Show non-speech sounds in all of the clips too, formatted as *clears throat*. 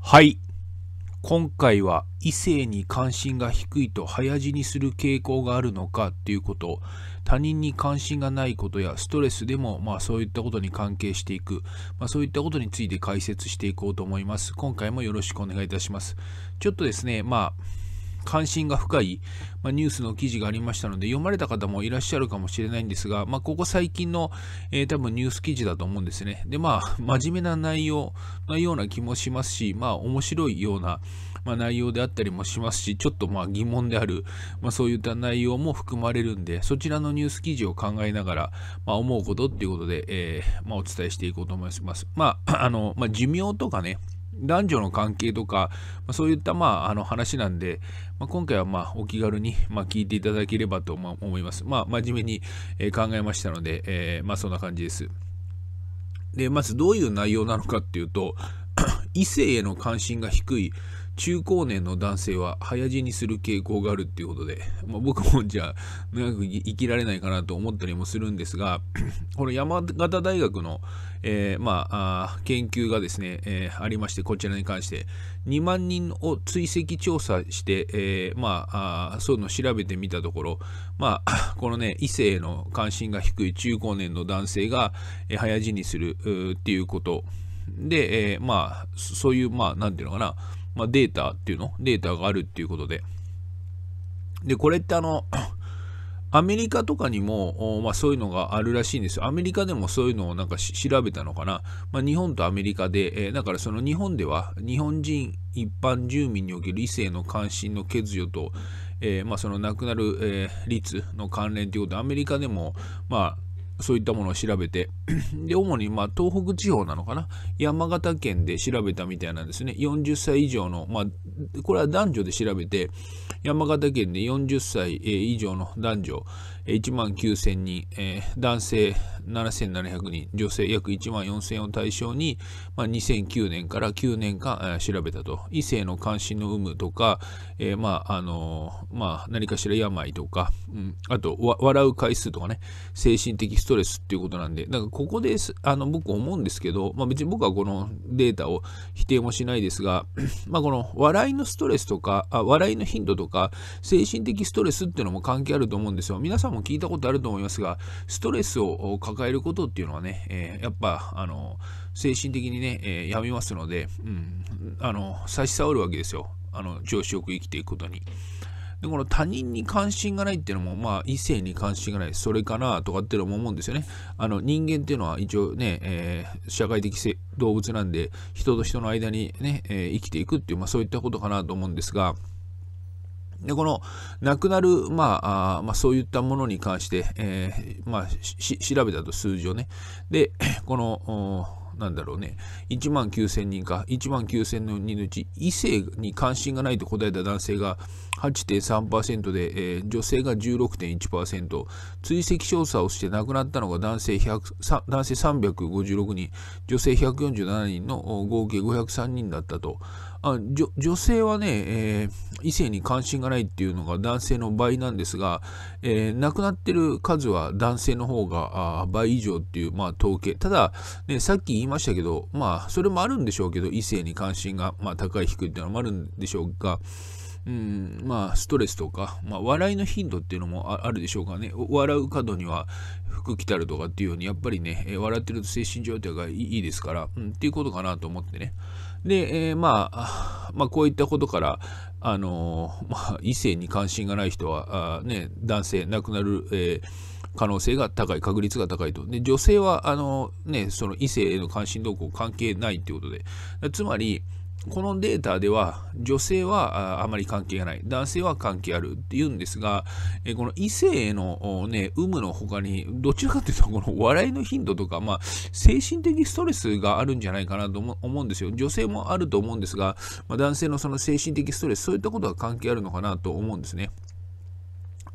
はい。今回は異性に関心が低いと早死にする傾向があるのかっていうこと、他人に関心がないことやストレスでも、まあそういったことに関係していく、まあそういったことについて解説していこうと思います。今回もよろしくお願いいたします。ちょっとですね、まあ、関心が深い、まニュースの記事がありましたので、読まれた方もいらっしゃるかもしれないんですが、まあ、ここ最近の、えー、多分ニュース記事だと思うんですね。で、まあ、真面目な内容のような気もしますし、まあ、面白いような、まあ、内容であったりもしますし、ちょっとまあ疑問である、まあ、そういった内容も含まれるんで、そちらのニュース記事を考えながら、まあ、思うことっていうことで、えー、まあ、お伝えしていこうと思います。まあ、あの、まあ、寿命とかね、男女の関係とか、まそういったまああの話なんで、まあ、今回はまあお気軽にま聞いていただければと思います。まあ、真面目に考えましたので、えー、まあ、そんな感じです。で、まずどういう内容なのかっていうと、*coughs* 異性への関心が低い中高年の男性は早死にする傾向があるっていうことで、まあ、僕もじゃあ長く生きられないかなと思ったりもするんですが *clears throat* この山形大学の、えー、まあ、研究がですね、えー、ありましてこちらに関して2万人を追跡調査して、えー、まあそういうのを調べてみたところ、まあ、*clears throat* このね異性への関心が低い中高年の男性が早死にするっていうことで、えまあそういうまあ何ていうのかなまあ、データっていうのデータがあるっていうことで。で、これってあの、*coughs* アメリカとかにも、まあ、そういうのがあるらしいんですよ。アメリカでもそういうのをなんか調べたのかな。まあ、日本とアメリカで、えー、だからその日本では日本人一般住民における異性の関心の欠如と、えー、まあ、その亡くなる、えー、率の関連ということで、アメリカでも、まあ、そういったものを調べて、*clears throat* で、主にまあ東北地方なのかな、山形県で調べたみたいなんですね。40歳以上の、まあ、これは男女で調べて、山形県で40歳以上の男女、1万9000人、えー、男性7700人、女性約1万4000を対象に、まあ、2009年から9年間、えー、調べたと。異性の関心の有無とか、えー、まあ、あのー、まあ、何かしら病とか、うん、あと笑う回数とかね、精神的ストレスっていうことなんで、なんかここです、あの、僕思うんですけど、まあ、別に僕はこのデータを否定もしないですが、*clears throat* まあ、この笑いのストレスとかあ、笑いの頻度とか、精神的ストレスっていうのも関係あると思うんですよ。皆さんも聞いたことあると思いますが、ストレスを抱えることっていうのはね、えー、やっぱ、あの、精神的にね、えー、やみますので、うん、あの、差し障るわけですよ。あの、調子よく生きていくことに。で、この他人に関心がないっていうのも、まあ、異性に関心がない、それかなとかっていうのも思うんですよね。あの、人間っていうのは一応ね、えー、社会的動物なんで、人と人の間にね、えー、生きていくっていう、まあ、そういったことかなと思うんですが、で、この亡くなる、まあ、あまあ、そういったものに関して、えー、まあ、調べたと数字をね。で、*clears throat* この、なんだろうね、1万9000人か、1万9000人のうち、異性に関心がないと答えた男性が8.3%で、えー、女性が16.1%、追跡調査をして亡くなったのが男性男性356人、女性147人の合計503人だったと。あ女女性はね、えー、異性に関心がないっていうのが男性の倍なんですが、えー、亡くなってる数は男性の方が倍以上っていう、まあ、統計ただ、ね、さっき言いましたけど、まあ、それもあるんでしょうけど異性に関心が、まあ、高い低いっていうのもあるんでしょうがうん、まあストレスとか、まあ、笑いの頻度っていうのもあるでしょうかね笑う角には服着たるとかっていうようにやっぱりね笑ってると精神状態がいいですから、うん、っていうことかなと思ってねで、えー、まあ、まあ、こういったことから、あのー、まあ、異性に関心がない人は、あね、男性、亡くなる、えー、可能性が高い、確率が高いと。で、女性は、あのね、その異性への関心動向関係ないということで、つまり、このデータでは女性はあまり関係がない男性は関係あるって言うんですがこの異性への、ね、有無の他にどちらかというとこの笑いの頻度とか、まあ、精神的ストレスがあるんじゃないかなと思うんですよ女性もあると思うんですが、まあ、男性のその精神的ストレスそういったことが関係あるのかなと思うんですね。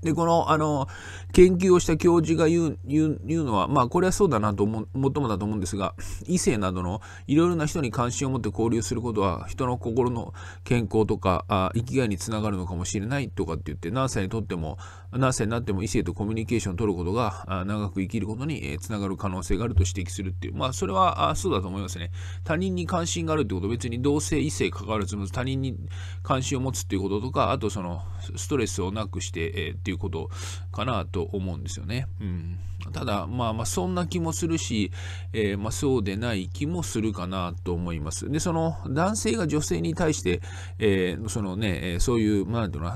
でこのあの研究をした教授が言う言う言うのは、まあ、これはそうだなと思もっともだと思うんですが異性などのいろいろな人に関心を持って交流することは人の心の健康とかあ生きがいにつながるのかもしれないとかって言って何歳にとっても何歳になっても異性とコミュニケーションを取ることがあ長く生きることにえつながる可能性があると指摘するっていうまあそれはあそうだと思いますね他人に関心があるってこと別に同性異性関わらず他人に関心を持つっていうこととかあとそのストレスをなくして、えー、っていういうことかなと思うんですよね。うん、ただ、まあまあそんな気もするし、えー、まあそうでない気もするかなと思います。で、その男性が女性に対して、えー、そのね、そういう、まあ、なんていうの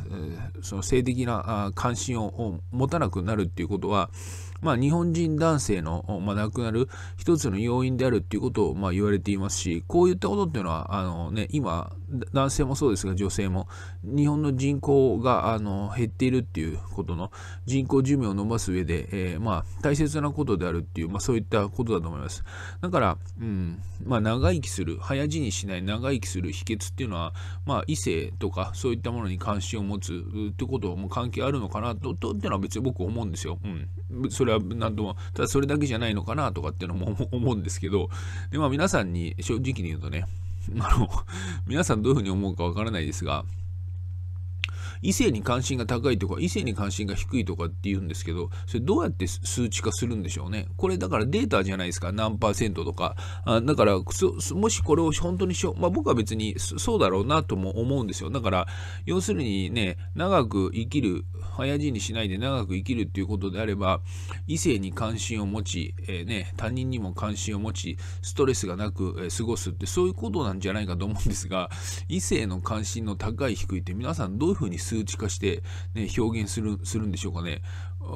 その性的な関心を持たなくなるっていうことは、まあ、日本人男性の、まあ、亡くなる一つの要因であるっていうことを、まあ、言われていますし、こういったことっていうのは、あのね、今、男性もそうですが女性も日本の人口があの減っているっていうことの人口寿命を伸ばす上で、えー、まあ、大切なことであるっていう、まあ、そういったことだと思いますだから、うんまあ、長生きする早死にしない長生きする秘訣っていうのは、まあ、異性とかそういったものに関心を持つってことも関係あるのかなととっていうのは別に僕思うんですよ、うん、それは何ともただそれだけじゃないのかなとかっていうのも思うんですけどで、まあ、皆さんに正直に言うとねあの、皆さんどういうふうに思うかわからないですが、異性に関心が高いとか異性に関心が低いとかって言うんですけどそれどうやって数値化するんでしょうねこれだからデータじゃないですか何パーセントとかあだからもしこれを本当にしょ、まあ、僕は別にそうだろうなとも思うんですよだから要するにね長く生きる早死にしないで長く生きるっていうことであれば異性に関心を持ち、えー、ね、他人にも関心を持ちストレスがなく、え過ごすってそういうことなんじゃないかと思うんですが異性の関心の高い低いって皆さんどういうふうに数値化して、ね、表現するするんでしょうかね。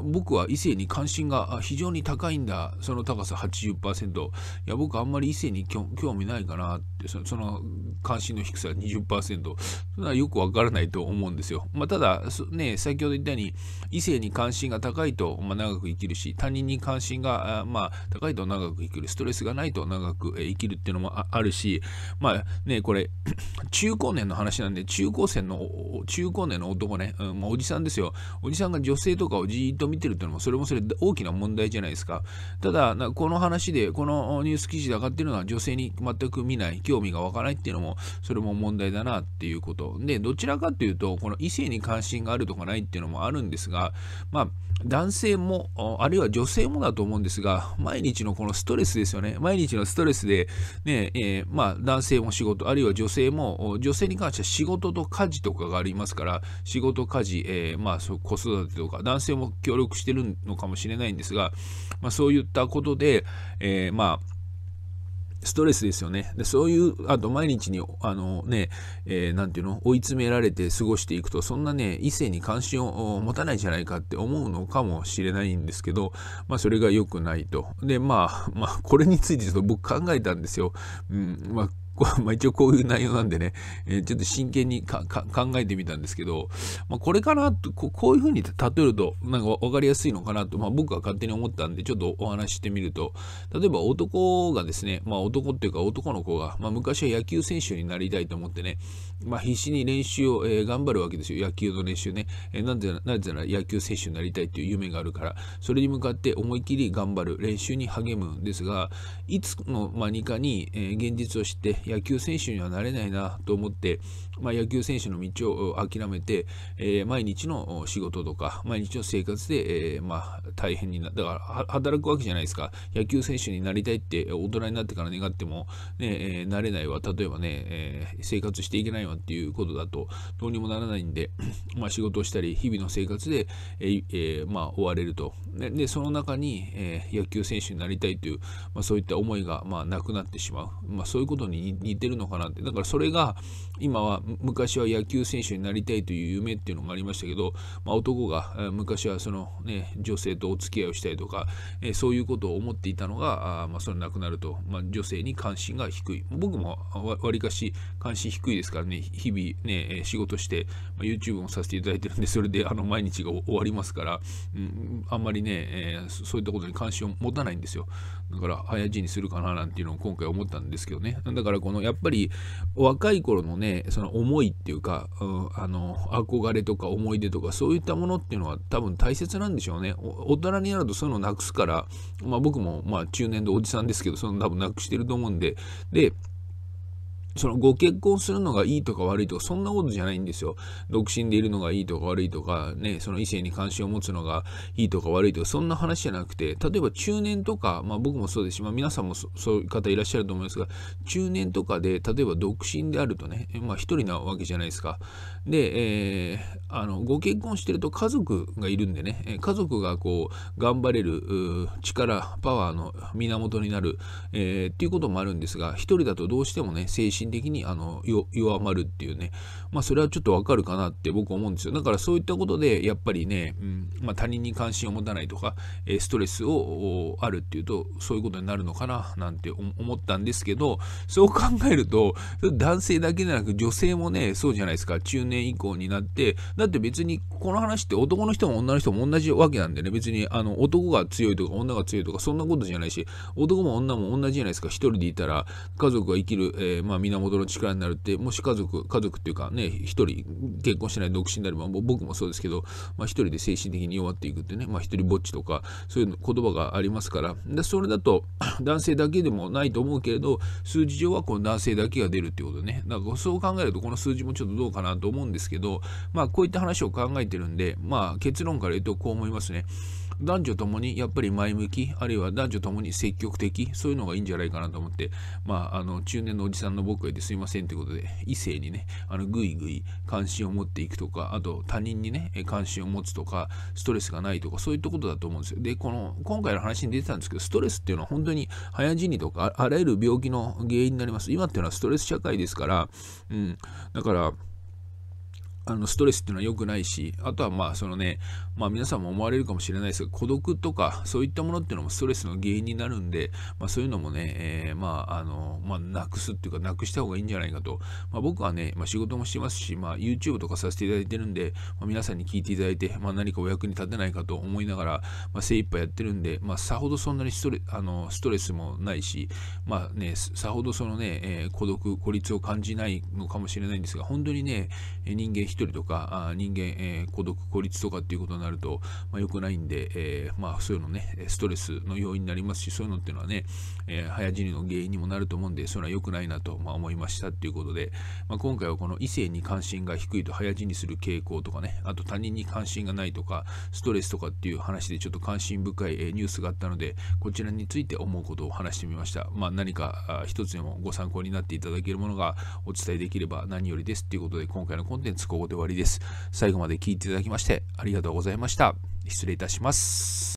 僕は異性に関心が非常に高いんだその高さ80%いや僕あんまり異性に興味ないかなってその関心の低さ20%それはよくわからないと思うんですよ、まあ、ただね先ほど言ったように異性に関心が高いと、まあ、長く生きるし他人に関心がまあ、高いと長く生きるストレスがないと長く生きるっていうのもあるしまあねこれ *coughs* 中高年の話なんで中高生の中高年の男ね、うんまあ、おじさんですよおじさんが女性とかおじとトを見てるっていうのも、それもそれ大きな問題じゃないですか。ただ、この話で、このニュース記事で上がってるのは、女性に全く見ない、興味が湧かないっていうのも、それも問題だなっていうこと。で、どちらかというと、この異性に関心があるとかないっていうのもあるんですが、まあ、男性も、あるいは女性もだと思うんですが、毎日のこのストレスですよね。毎日のストレスで、ね、えー、まあ、男性も仕事、あるいは女性も、女性に関しては仕事と家事とかがありますから、仕事、家事、えー、まあ、子育てとか、男性も協力してるのかもしれないんですが、まあ、そういったことで、えー、まあストレスですよね。でそういう、あと毎日に、あのね、えー、ていうの、追い詰められて過ごしていくと、そんなね、異性に関心を持たないじゃないかって思うのかもしれないんですけど、まあ、それが良くないと。で、まあ、まあ、これについてちょっと僕考えたんですよ。うん、まあ、まあ、一応こういう内容なんでね、えー、ちょっと真剣に考えてみたんですけど、まあ、これかなとこういうふうに例えるとなんか分かりやすいのかなと、まあ、僕は勝手に思ったんでちょっとお話ししてみると例えば男がですね、まあ、男っていうか男の子が、まあ、昔は野球選手になりたいと思ってね、まあ、必死に練習を、えー、頑張るわけですよ。野球の練習ね。えー、なぜなぜなら野球選手になりたいという夢があるから、それに向かって思い切り頑張る、練習に励むんですが、いつの間にかに、えー、現実を知って野球選手にはなれないなと思って、まあ、野球選手の道を諦めて、え毎日の仕事とか、毎日の生活で、えまあ、大変にな、だから働くわけじゃないですか。野球選手になりたいって大人になってから願っても、ねえなれないは、例えばね、え生活していけないはっていうことだとどうにもならないんで、*clears throat* まあ、仕事をしたり日々の生活で、えー、えー、まあ、追われるとでその中に、えー、野球選手になりたいという、まあ、そういった思いが、まあ、なくなってしまう、まあ、そういうことに似てるのかなってだからそれが今は昔は野球選手になりたいという夢っていうのがありましたけど、まあ、男が昔はその、ね、女性とお付き合いをしたりとか、えー、そういうことを思っていたのがあ、まあ、それなくなると、まあ、女性に関心が低い僕もわりかし関心低いですからね日々ね、仕事して、まあ、YouTube もさせていただいてるんで、それであの毎日が終わりますから、うん、あんまりね、えー、そういったことに関心を持たないんですよ。だから、早死にするかななんていうのを今回思ったんですけどね。だから、このやっぱり若い頃のね、その思いっていうか、うん、あの、憧れとか思い出とか、そういったものっていうのは多分大切なんでしょうね。大人になるとそういうのをなくすから、まあ僕もまあ中年でおじさんですけど、その多分なくしてると思うんで、で、そのご結婚するのがいいとか悪いとか、そんなことじゃないんですよ。独身でいるのがいいとか悪いとか、ね、その異性に関心を持つのがいいとか悪いとか、そんな話じゃなくて、例えば中年とか、まあ僕もそうですし、まあ皆さんもそういう方いらっしゃると思いますが、中年とかで、例えば独身であるとね、まあ一人なわけじゃないですか。で、えー、あの、ご結婚してると家族がいるんでね、家族がこう、頑張れる力、パワーの源になる、えー、っていうこともあるんですが、一人だとどうしてもね、精神心的にあの弱まるっていうね、まあ、それはちょっとわかるかなって僕思うんですよ。だからそういったことで、やっぱりね、うんまあ、他人に関心を持たないとか、ストレスをあるっていうと、そういうことになるのかななんて思ったんですけど、そう考えると、男性だけでなく女性もね、そうじゃないですか、中年以降になって、だって別にこの話って男の人も女の人も同じわけなんでね、別にあの男が強いとか女が強いとか、そんなことじゃないし、男も女も同じじゃないですか、一人でいたら家族が生きる、えー、まあ源の力になるってもし家族家族っていうかね一人結婚してない独身であれば僕もそうですけど、まあ、一人で精神的に弱っていくってね、まあ、一人ぼっちとかそういう言葉がありますからでそれだと *clears throat* 男性だけでもないと思うけれど数字上はこの男性だけが出るっていうことねだからそう考えるとこの数字もちょっとどうかなと思うんですけどまあこういった話を考えてるんでまあ結論から言うとこう思いますね。男女ともにやっぱり前向き、あるいは男女ともに積極的、そういうのがいいんじゃないかなと思って、まあ、あの、中年のおじさんの僕へですいませんということで、異性にね、あの、ぐいぐい関心を持っていくとか、あと他人にね、関心を持つとか、ストレスがないとか、そういったことだと思うんですよ。で、この、今回の話に出てたんですけど、ストレスっていうのは本当に早死にとか、あらゆる病気の原因になります。今っていうのはストレス社会ですから、うん、だから、あのストレスっていうのは良くないし、あとはまあそのね、まあ皆さんも思われるかもしれないですが、孤独とかそういったものっていうのもストレスの原因になるんで、まあそういうのもね、えー、まああの、まあなくすっていうか、なくした方がいいんじゃないかと。まあ僕はね、まあ仕事もしてますし、まあ YouTube とかさせていただいてるんで、まあ、皆さんに聞いていただいて、まあ何かお役に立てないかと思いながら、まあ精一杯やってるんで、まあさほどそんなにストレあのストレスもないし、まあね、さほどそのね、えー、孤独、孤立を感じないのかもしれないんですが、本当にね、人間人とか人間、えー、孤独孤立とかっていうことになると、まあ、良くないんで、えー、まあそういうのねストレスの要因になりますしそういうのっていうのはねえー、早死にの原因にもなると思うんで、それは良くないなと、まあ、思いましたということで、まあ、今回はこの異性に関心が低いと早死にする傾向とかね、あと他人に関心がないとか、ストレスとかっていう話でちょっと関心深いニュースがあったので、こちらについて思うことを話してみました。まあ、何か一つでもご参考になっていただけるものがお伝えできれば何よりですということで、今回のコンテンツここで終わりです。最後まで聞いていただきましてありがとうございました。失礼いたします。